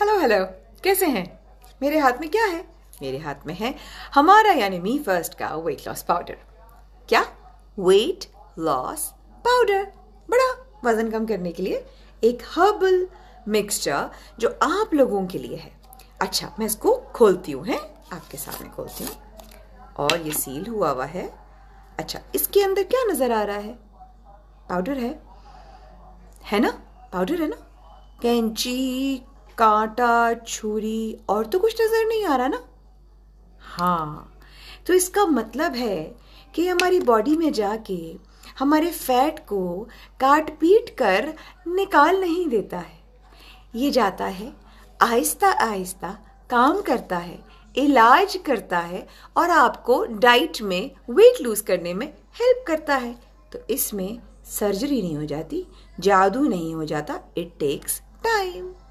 hello hello कैसे हैं मेरे हाथ में क्या है मेरे हाथ में है हमारा यानी मी फर्स्ट का वेट लॉस पाउडर क्या वेट लॉस पाउडर बड़ा वजन कम करने के लिए एक हर्बल मिक्सचर जो आप लोगों के लिए है अच्छा मैं इसको खोलती हूँ है आपके सामने खोलती हूँ और ये सील हुआ हुआ है अच्छा इसके अंदर क्या नज़र आ रहा है पाउडर है है ना पाउडर है ना कैंची कांटा छुरी और तो कुछ नज़र नहीं आ रहा ना हाँ तो इसका मतलब है कि हमारी बॉडी में जाके हमारे फैट को काट पीट कर निकाल नहीं देता है ये जाता है आहिस्ता आहिस्ता काम करता है इलाज करता है और आपको डाइट में वेट लूज़ करने में हेल्प करता है तो इसमें सर्जरी नहीं हो जाती जादू नहीं हो जाता इट टेक्स टाइम